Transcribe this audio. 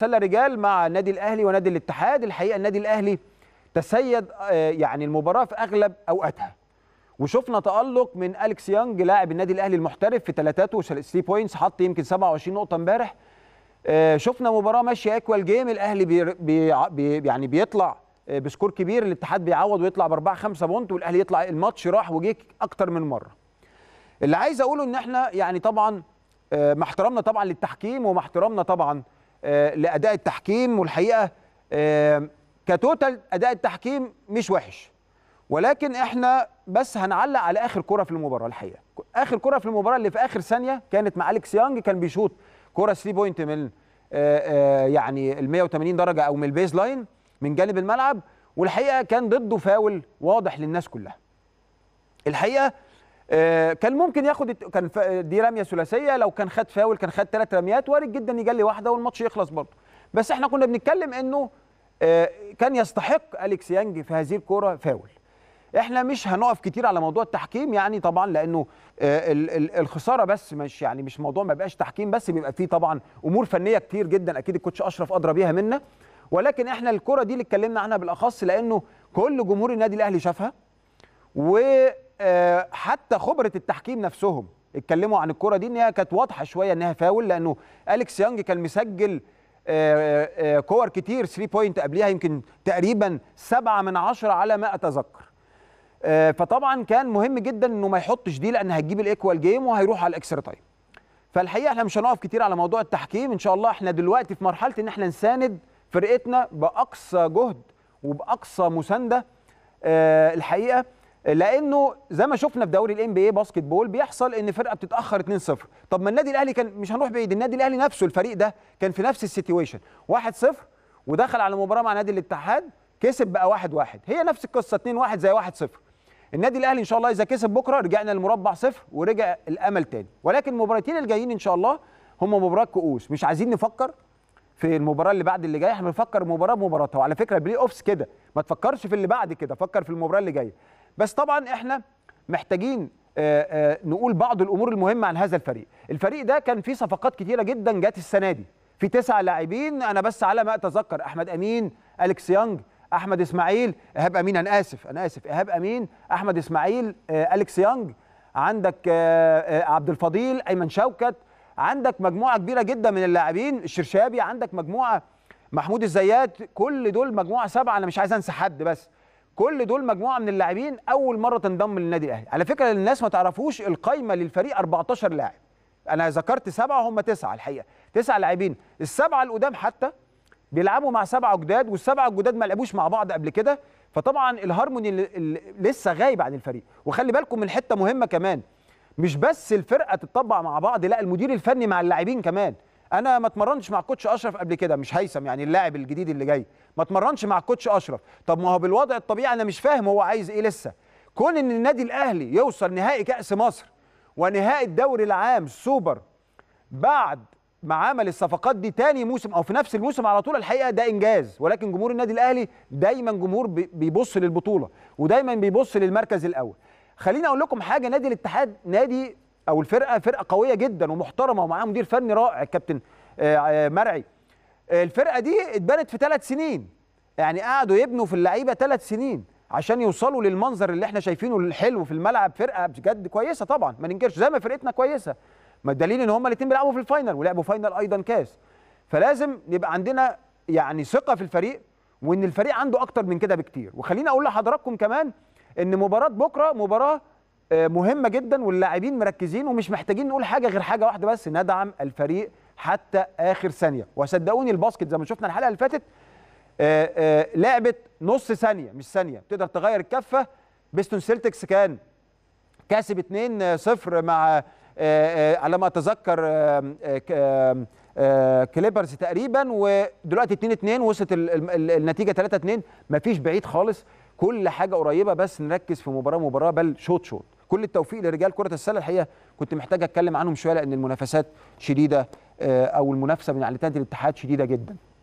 سله رجال مع النادي الاهلي ونادي الاتحاد الحقيقه النادي الاهلي تسيد آه، يعني المباراه في اغلب اوقاتها وشفنا تالق من اليكس يانج لاعب النادي الاهلي المحترف في ثلاثاته 3 بوينتس حط يمكن 27 نقطه امبارح آه، شفنا مباراه ماشيه اكوال جيم الاهلي بي بي يعني بيطلع آه، بسكور كبير الاتحاد بيعوض ويطلع باربعه خمسه بونت والاهلي يطلع الماتش راح وجيك اكتر من مره اللي عايز اقوله ان احنا يعني طبعا مع احترامنا طبعا للتحكيم ومع احترامنا طبعا آه، لاداء التحكيم والحقيقه آه، كتوتال اداء التحكيم مش وحش ولكن احنا بس هنعلق على اخر كره في المباراه الحقيقه اخر كره في المباراه اللي في اخر ثانيه كانت مع اليكس يانج كان بيشوط كره 3 بوينت من آه، يعني ال 180 درجه او من البيز لاين من جانب الملعب والحقيقه كان ضده فاول واضح للناس كلها الحقيقه آه، كان ممكن ياخد كان دي رميه ثلاثيه لو كان خد فاول كان خد ثلاث رميات وارد جدا يجلي واحده والماتش يخلص برضه بس احنا كنا بنتكلم انه آه، كان يستحق اليكس يانج في هذه الكوره فاول احنا مش هنقف كتير على موضوع التحكيم يعني طبعا لانه آه، الخساره بس مش يعني مش موضوع ما بقاش تحكيم بس بيبقى فيه طبعا امور فنيه كتير جدا اكيد الكوتش اشرف ادرى بيها منا ولكن احنا الكوره دي اللي اتكلمنا عنها بالاخص لانه كل جمهور النادي الاهلي شافها و آه، حتى خبره التحكيم نفسهم اتكلموا عن الكره دي ان هي كانت واضحه شويه انها فاول لانه اليكس يانج كان مسجل آه، آه، كور كتير 3 بوينت قبليها يمكن تقريبا 7 من 10 على ما اتذكر فطبعا كان مهم جدا انه ما يحطش دي لان هتجيب الايكوال جيم وهيروح على الاكسترا تايم فالحقيقه احنا مش هنقف كتير على موضوع التحكيم ان شاء الله احنا دلوقتي في مرحله ان احنا نساند فرقتنا باقصى جهد وباقصى مسانده الحقيقه لانه زي ما شفنا في دوري الان بي اي باسكت بول بيحصل ان فرقه بتتاخر 2-0 طب ما النادي الاهلي كان مش هنروح بعيد النادي الاهلي نفسه الفريق ده كان في نفس السيتويشن 1-0 ودخل على مباراه مع نادي الاتحاد كسب بقى 1-1 هي نفس القصه 2-1 زي 1-0 النادي الاهلي ان شاء الله اذا كسب بكره رجعنا للمربع صفر ورجع الامل تاني ولكن المباراتين الجايين ان شاء الله هم مباراه كؤوس مش عايزين نفكر في المباراه اللي بعد اللي جايه احنا بنفكر مباراه بمباراتها وعلى فكره البلاي اوفس كده ما تفكرش في اللي بعد كده فكر في المباراه اللي جايه بس طبعا احنا محتاجين آه، آه، نقول بعض الامور المهمه عن هذا الفريق الفريق ده كان فيه صفقات كتيره جدا جت السنه دي في تسعة لاعبين انا بس على ما اتذكر احمد امين اليكس يانج احمد اسماعيل ايهاب امين انا اسف انا اسف ايهاب امين احمد اسماعيل آه، اليكس يانج عندك عبد الفضيل ايمن شوكت عندك مجموعه كبيره جدا من اللاعبين الشرشابي عندك مجموعه محمود الزيات كل دول مجموعه سبعه انا مش عايز انسى حد بس كل دول مجموعه من اللاعبين اول مره تنضم للنادي الاهلي على فكره الناس ما تعرفوش القايمه للفريق 14 لاعب انا ذكرت سبعه هم تسعه الحقيقه تسعه لاعبين السبعه القدام حتى بيلعبوا مع سبعه جداد والسبعه الجداد ما لعبوش مع بعض قبل كده فطبعا الهارموني لسه غايب عن الفريق وخلي بالكم من حته مهمه كمان مش بس الفرقه تتطبع مع بعض لا المدير الفني مع اللاعبين كمان انا ما اتمرنتش مع كوتش اشرف قبل كده مش هيثم يعني اللاعب الجديد اللي جاي ما اتمرنش مع الكوتش اشرف طب ما هو بالوضع الطبيعي انا مش فاهم هو عايز ايه لسه كون ان النادي الاهلي يوصل نهائي كاس مصر ونهائي الدوري العام سوبر بعد ما عمل الصفقات دي تاني موسم او في نفس الموسم على طول الحقيقه ده انجاز ولكن جمهور النادي الاهلي دايما جمهور بيبص للبطوله ودايما بيبص للمركز الاول خليني اقول لكم حاجه نادي الاتحاد نادي او الفرقه فرقه قويه جدا ومحترمه ومعاه مدير فني رائع الكابتن آه، آه، مرعي الفرقه دي اتبنت في ثلاث سنين يعني قعدوا يبنوا في اللعيبه ثلاث سنين عشان يوصلوا للمنظر اللي احنا شايفينه الحلو في الملعب فرقه بجد كويسه طبعا ما ننكرش زي ما فرقتنا كويسه ما الدليل ان هم الاثنين بيلعبوا في الفاينل ولعبوا فاينل ايضا كاس فلازم يبقى عندنا يعني ثقه في الفريق وان الفريق عنده اكتر من كده بكتير وخليني اقول لحضراتكم كمان ان مباراه بكره مباراه آه، مهمه جدا واللاعبين مركزين ومش محتاجين نقول حاجه غير حاجه واحده بس ندعم الفريق حتى اخر ثانيه وصدقوني الباسكت زي ما شفنا الحلقه اللي فاتت آه، آه، لعبه نص ثانيه مش ثانيه تقدر تغير الكفه بيستون سيلتكس كان كاسب 2-0 مع آه، على ما اتذكر كليبرز تقريبا ودلوقتي 2-2 وصلت النتيجه 3-2 مفيش بعيد خالص كل حاجه قريبه بس نركز في مباراه مباراه بل شوط شوط كل التوفيق لرجال كره السله الحقيقه كنت محتاج اتكلم عنهم شويه لان المنافسات شديده آه، او المنافسه بين الاتحاد الاتحاد شديده جدا